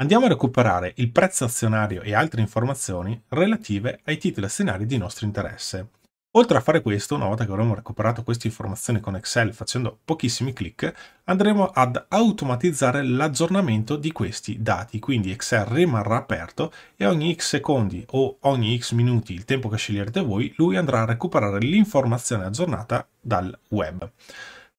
Andiamo a recuperare il prezzo azionario e altre informazioni relative ai titoli azionari di nostro interesse. Oltre a fare questo, una volta che avremo recuperato queste informazioni con Excel facendo pochissimi clic, andremo ad automatizzare l'aggiornamento di questi dati, quindi Excel rimarrà aperto e ogni x secondi o ogni x minuti, il tempo che sceglierete voi, lui andrà a recuperare l'informazione aggiornata dal web.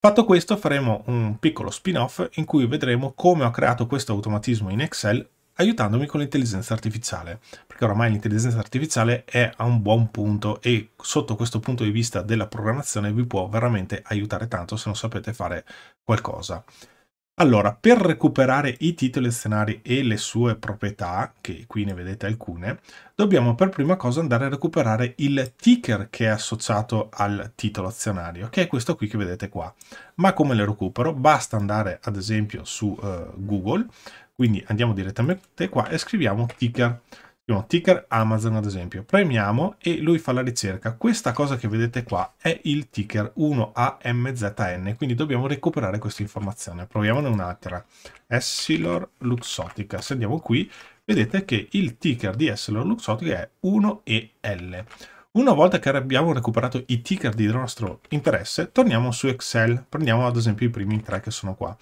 Fatto questo faremo un piccolo spin-off in cui vedremo come ho creato questo automatismo in Excel aiutandomi con l'intelligenza artificiale, perché ormai l'intelligenza artificiale è a un buon punto e sotto questo punto di vista della programmazione vi può veramente aiutare tanto se non sapete fare qualcosa. Allora, per recuperare i titoli azionari e le sue proprietà, che qui ne vedete alcune, dobbiamo per prima cosa andare a recuperare il ticker che è associato al titolo azionario, che è questo qui che vedete qua. Ma come le recupero? Basta andare ad esempio su uh, Google, quindi andiamo direttamente qua e scriviamo ticker un ticker Amazon ad esempio. Premiamo e lui fa la ricerca. Questa cosa che vedete qua è il ticker 1AMZN, quindi dobbiamo recuperare questa informazione. Proviamone un'altra. Essilor Luxotica. Se andiamo qui, vedete che il ticker di Essilor Luxotica è 1EL. Una volta che abbiamo recuperato i ticker di nostro interesse, torniamo su Excel. Prendiamo ad esempio i primi tre che sono qua.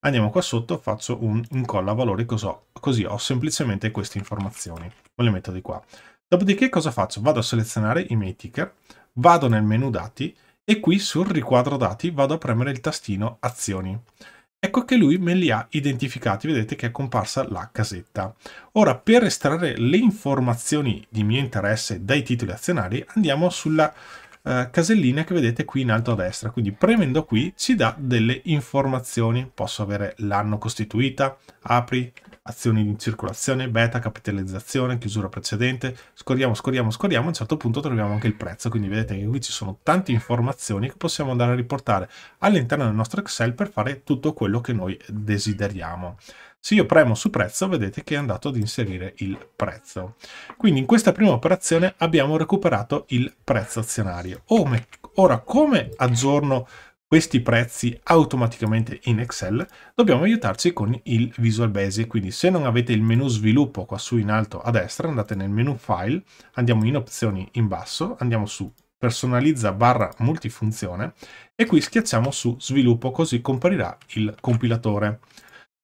Andiamo qua sotto, faccio un incolla valori così ho, così ho semplicemente queste informazioni. Me le metto di qua. Dopodiché cosa faccio? Vado a selezionare i miei ticker, vado nel menu dati e qui sul riquadro dati vado a premere il tastino azioni ecco che lui me li ha identificati, vedete che è comparsa la casetta. Ora per estrarre le informazioni di mio interesse dai titoli azionari andiamo sulla eh, casellina che vedete qui in alto a destra, quindi premendo qui ci dà delle informazioni, posso avere l'anno costituita, apri, azioni in circolazione, beta, capitalizzazione, chiusura precedente, scorriamo, scorriamo, scorriamo, a un certo punto troviamo anche il prezzo, quindi vedete che qui ci sono tante informazioni che possiamo andare a riportare all'interno del nostro Excel per fare tutto quello che noi desideriamo. Se io premo su prezzo, vedete che è andato ad inserire il prezzo. Quindi in questa prima operazione abbiamo recuperato il prezzo azionario. Oh, ora come aggiorno questi prezzi automaticamente in Excel, dobbiamo aiutarci con il Visual Basic. Quindi se non avete il menu sviluppo qua su in alto a destra, andate nel menu File, andiamo in opzioni in basso, andiamo su personalizza barra multifunzione e qui schiacciamo su sviluppo così comparirà il compilatore.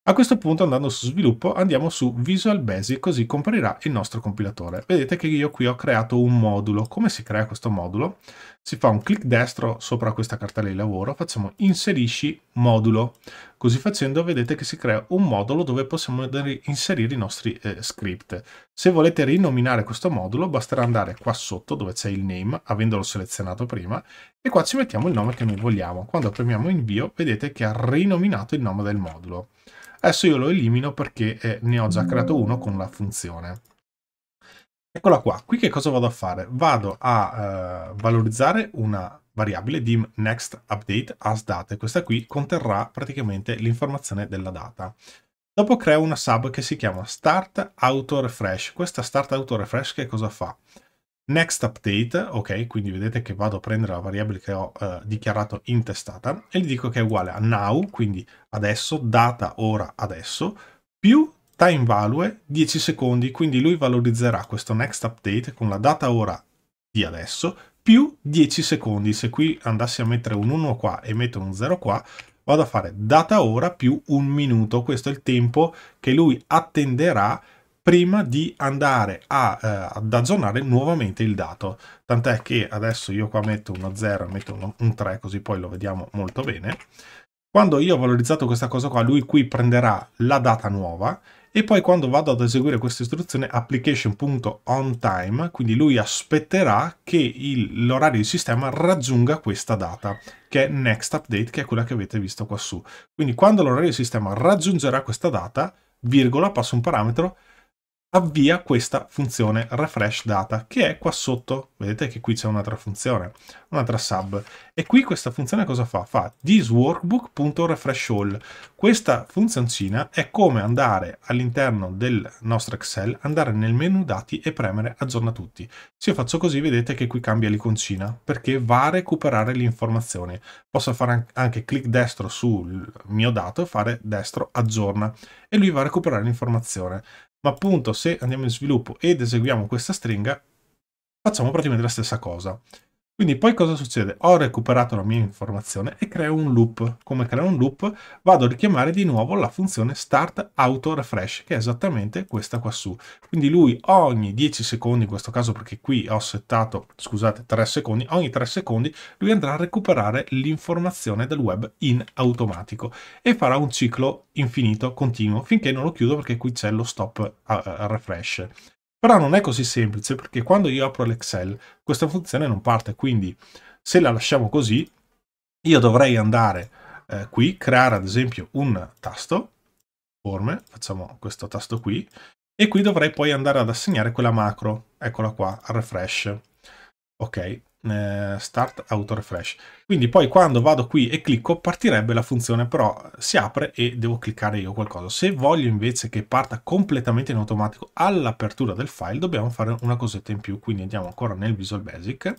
A questo punto andando su sviluppo andiamo su Visual Basic così comparirà il nostro compilatore. Vedete che io qui ho creato un modulo. Come si crea questo modulo? Si fa un clic destro sopra questa cartella di lavoro, facciamo inserisci modulo. Così facendo vedete che si crea un modulo dove possiamo inserire i nostri eh, script. Se volete rinominare questo modulo basterà andare qua sotto dove c'è il name, avendolo selezionato prima, e qua ci mettiamo il nome che noi vogliamo. Quando premiamo invio vedete che ha rinominato il nome del modulo. Adesso io lo elimino perché eh, ne ho già creato uno con la funzione. Eccola qua, qui che cosa vado a fare? Vado a eh, valorizzare una variabile dim next update as date. Questa qui conterrà praticamente l'informazione della data. Dopo creo una sub che si chiama start auto refresh. Questa start auto refresh che cosa fa? Next update, ok, quindi vedete che vado a prendere la variabile che ho eh, dichiarato intestata e gli dico che è uguale a now, quindi adesso, data, ora, adesso, più time value 10 secondi, quindi lui valorizzerà questo next update con la data ora di adesso più 10 secondi. Se qui andassi a mettere un 1 qua e metto un 0 qua, vado a fare data ora più un minuto. Questo è il tempo che lui attenderà prima di andare a, eh, ad aggiornare nuovamente il dato. Tant'è che adesso io qua metto uno 0, e metto uno, un 3, così poi lo vediamo molto bene. Quando io ho valorizzato questa cosa qua, lui qui prenderà la data nuova e poi quando vado ad eseguire questa istruzione application.onTime, quindi lui aspetterà che l'orario di sistema raggiunga questa data, che è next update, che è quella che avete visto qua su. Quindi quando l'orario di sistema raggiungerà questa data, virgola, passo un parametro, avvia questa funzione refresh data che è qua sotto vedete che qui c'è un'altra funzione un'altra sub e qui questa funzione cosa fa? fa this workbook.refresh all questa funzioncina è come andare all'interno del nostro Excel andare nel menu dati e premere aggiorna tutti se io faccio così vedete che qui cambia l'iconcina perché va a recuperare le informazioni posso fare anche clic destro sul mio dato fare destro aggiorna e lui va a recuperare l'informazione ma appunto se andiamo in sviluppo ed eseguiamo questa stringa, facciamo praticamente la stessa cosa. Quindi poi cosa succede? Ho recuperato la mia informazione e creo un loop. Come creo un loop? Vado a richiamare di nuovo la funzione start auto refresh, che è esattamente questa qua su. Quindi lui ogni 10 secondi, in questo caso perché qui ho settato, scusate, 3 secondi, ogni 3 secondi lui andrà a recuperare l'informazione del web in automatico e farà un ciclo infinito, continuo, finché non lo chiudo perché qui c'è lo stop eh, eh, refresh. Però non è così semplice perché quando io apro l'Excel questa funzione non parte, quindi se la lasciamo così io dovrei andare eh, qui, creare ad esempio un tasto, forme, facciamo questo tasto qui, e qui dovrei poi andare ad assegnare quella macro, eccola qua, refresh. Ok, eh, Start Auto Refresh. Quindi poi quando vado qui e clicco partirebbe la funzione, però si apre e devo cliccare io qualcosa. Se voglio invece che parta completamente in automatico all'apertura del file, dobbiamo fare una cosetta in più. Quindi andiamo ancora nel Visual Basic.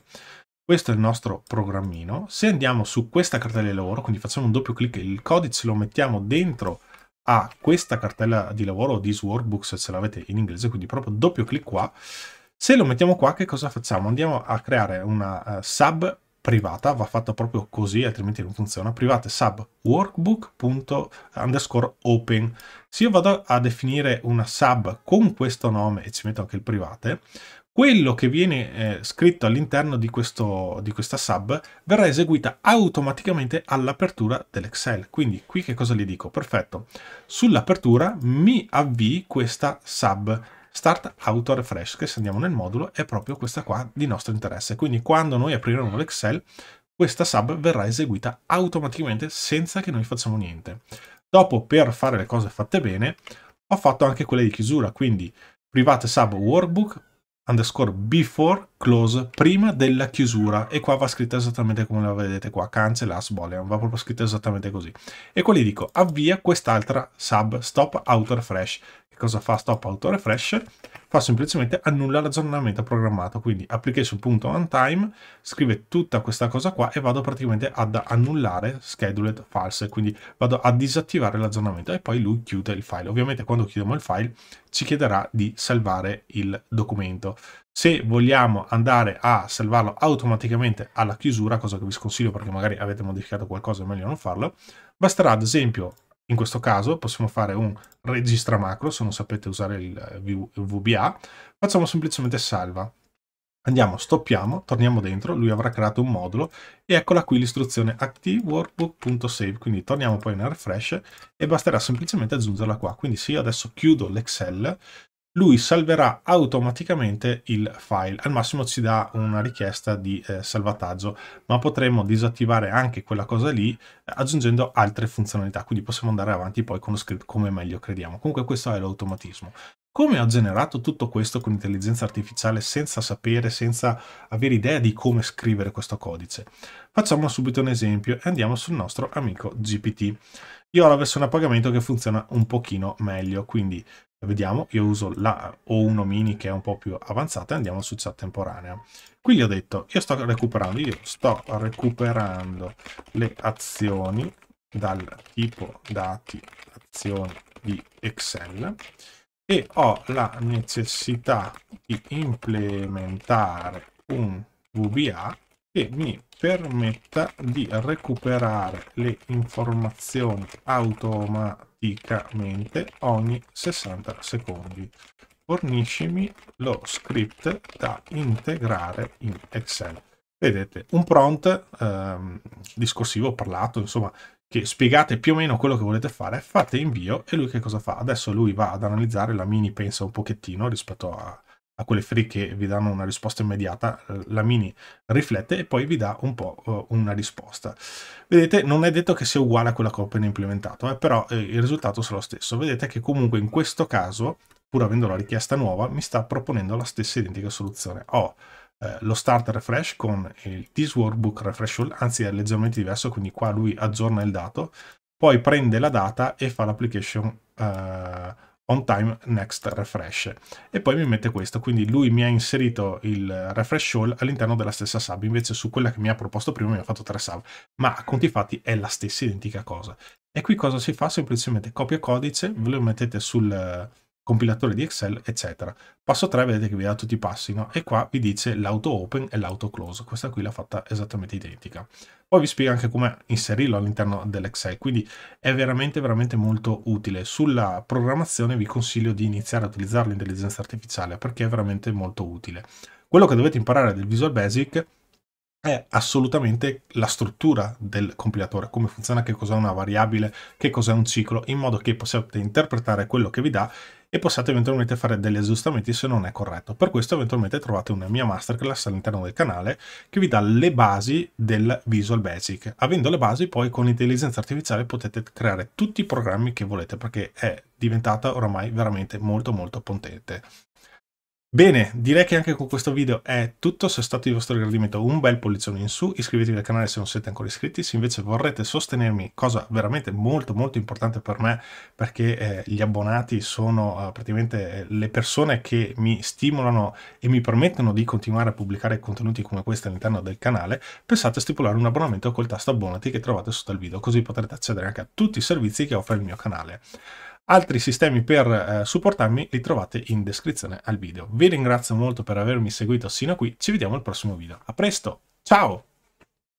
Questo è il nostro programmino. Se andiamo su questa cartella di lavoro, quindi facciamo un doppio clic e il codice lo mettiamo dentro a questa cartella di lavoro, this workbook se ce l'avete in inglese, quindi proprio doppio clic qua, se lo mettiamo qua, che cosa facciamo? Andiamo a creare una uh, sub privata, va fatta proprio così, altrimenti non funziona, private sub workbook underscore open. Se io vado a definire una sub con questo nome e ci metto anche il private, quello che viene eh, scritto all'interno di, di, questa sub verrà eseguita automaticamente all'apertura dell'Excel. Quindi qui che cosa gli dico? Perfetto, sull'apertura mi avvii questa sub Start Auto Refresh, che se andiamo nel modulo è proprio questa qua di nostro interesse. Quindi quando noi apriremo l'Excel, questa sub verrà eseguita automaticamente senza che noi facciamo niente. Dopo, per fare le cose fatte bene, ho fatto anche quelle di chiusura, quindi private sub workbook underscore before close prima della chiusura e qua va scritta esattamente come la vedete qua cancel as boolean va proprio scritta esattamente così e qua gli dico avvia quest'altra sub stop auto refresh che cosa fa stop autorefresh? Fa semplicemente annulla l'aggiornamento programmato, quindi application.ontime, scrive tutta questa cosa qua e vado praticamente ad annullare scheduled false, quindi vado a disattivare l'aggiornamento e poi lui chiude il file. Ovviamente quando chiudiamo il file ci chiederà di salvare il documento. Se vogliamo andare a salvarlo automaticamente alla chiusura, cosa che vi sconsiglio perché magari avete modificato qualcosa è meglio non farlo, basterà ad esempio in questo caso possiamo fare un registra macro, se non sapete usare il eh, VBA, facciamo semplicemente salva. Andiamo, stoppiamo, torniamo dentro, lui avrà creato un modulo e eccola qui l'istruzione activeworkbook.save, quindi torniamo poi nel refresh e basterà semplicemente aggiungerla qua. Quindi se io adesso chiudo l'Excel lui salverà automaticamente il file. Al massimo ci dà una richiesta di eh, salvataggio, ma potremmo disattivare anche quella cosa lì eh, aggiungendo altre funzionalità, quindi possiamo andare avanti poi con lo script come meglio crediamo. Comunque questo è l'automatismo. Come ho generato tutto questo con intelligenza artificiale senza sapere, senza avere idea di come scrivere questo codice? Facciamo subito un esempio e andiamo sul nostro amico GPT. Io ho la versione a pagamento che funziona un pochino meglio, quindi Vediamo, io uso la O1 mini che è un po' più avanzata e andiamo su chat temporanea. Qui gli ho detto, io sto recuperando, io sto recuperando le azioni dal tipo dati azioni di Excel e ho la necessità di implementare un VBA che mi permetta di recuperare le informazioni automatiche praticamente ogni 60 secondi. Forniscimi lo script da integrare in Excel. Vedete, un prompt ehm, discorsivo parlato, insomma, che spiegate più o meno quello che volete fare, fate invio e lui che cosa fa? Adesso lui va ad analizzare la mini, pensa un pochettino rispetto a, quelle free che vi danno una risposta immediata, eh, la mini riflette e poi vi dà un po' eh, una risposta. Vedete, non è detto che sia uguale a quella che ho appena implementato, eh, però eh, il risultato sarà lo stesso. Vedete che comunque in questo caso, pur avendo la richiesta nuova, mi sta proponendo la stessa identica soluzione. Ho eh, lo start refresh con il this workbook refresh, all, anzi è leggermente diverso, quindi qua lui aggiorna il dato, poi prende la data e fa l'application eh, on time next refresh e poi mi mette questo quindi lui mi ha inserito il refresh all all'interno della stessa sub invece su quella che mi ha proposto prima mi ha fatto tre sub ma a conti fatti è la stessa identica cosa e qui cosa si fa semplicemente copia codice ve lo mettete sul, compilatore di Excel, eccetera. Passo 3, vedete che vi dà tutti i passi, no? E qua vi dice l'auto open e l'auto close. Questa qui l'ha fatta esattamente identica. Poi vi spiega anche come inserirlo all'interno dell'Excel, quindi è veramente, veramente molto utile. Sulla programmazione vi consiglio di iniziare a utilizzare l'intelligenza artificiale perché è veramente molto utile. Quello che dovete imparare del Visual Basic è assolutamente la struttura del compilatore, come funziona, che cos'è una variabile, che cos'è un ciclo, in modo che possiate interpretare quello che vi dà e possiate eventualmente fare degli aggiustamenti se non è corretto. Per questo eventualmente trovate una mia masterclass all'interno del canale che vi dà le basi del Visual Basic. Avendo le basi poi con intelligenza artificiale potete creare tutti i programmi che volete perché è diventata oramai veramente molto molto potente. Bene, direi che anche con questo video è tutto, se è stato di vostro gradimento un bel pollicione in su, iscrivetevi al canale se non siete ancora iscritti, se invece vorrete sostenermi, cosa veramente molto molto importante per me, perché eh, gli abbonati sono eh, praticamente eh, le persone che mi stimolano e mi permettono di continuare a pubblicare contenuti come questi all'interno del canale, pensate a stipulare un abbonamento col tasto abbonati che trovate sotto il video, così potrete accedere anche a tutti i servizi che offre il mio canale. Altri sistemi per eh, supportarmi li trovate in descrizione al video. Vi ringrazio molto per avermi seguito sino a qui, ci vediamo al prossimo video. A presto, ciao!